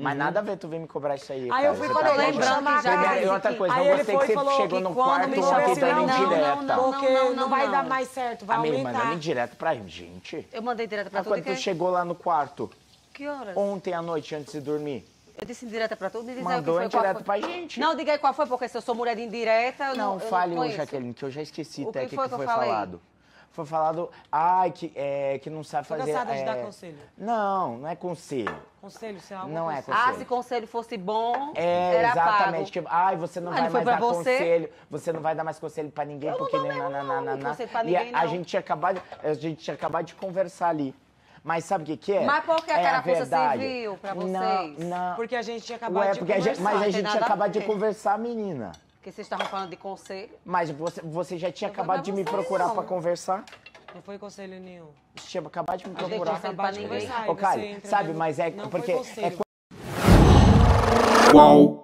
Mas uhum. nada a ver tu vir me cobrar isso aí. Aí eu fui quando eu tá lembrando já. E outra coisa, não gostei que você chegou no quarto ontem dando indireta. Porque não não não vai dar mais certo, vai aumentar. Amiga, mandando indireta pra gente. Eu mandei direto pra tudo. Quando tu chegou lá no quarto. Que horas? Ontem à noite, antes de dormir. Eu disse indireta pra tudo, diz Mandou aí indireta pra gente. Não, diga aí qual foi, porque se eu sou mulher de indireta... Eu não, não eu fale não hoje, Jaqueline, que eu já esqueci o que, até que, que, que foi, que foi falado foi falado, ai, que, é, que não sabe fazer. Cansada é... dar conselho. Não, não é conselho. Conselho, sei lá, Não conselho. é assim. conselho. Ah, se conselho fosse bom, é, exatamente. Pago. Tipo, ai, você não ah, vai mais dar você? conselho, você não vai dar mais conselho pra ninguém, eu porque não, não, não, não, não, não. Pra ninguém, e a, a gente tinha acabado, a gente tinha acabado de conversar ali. Mas sabe o que, que é? Mas por que a é cara é verdade. serviu pra vocês? Não, não. Porque a gente tinha acabado Ué, de conversar. A gente, mas a gente tinha acabado de conversar, menina. Porque vocês estavam falando de conselho. Mas você, você já tinha acabado de me procurar para conversar? Não foi conselho nenhum. Você tinha acabado de me procurar. pra conversar. Ô, Kali, sabe, mas é porque... Foi é... Qual?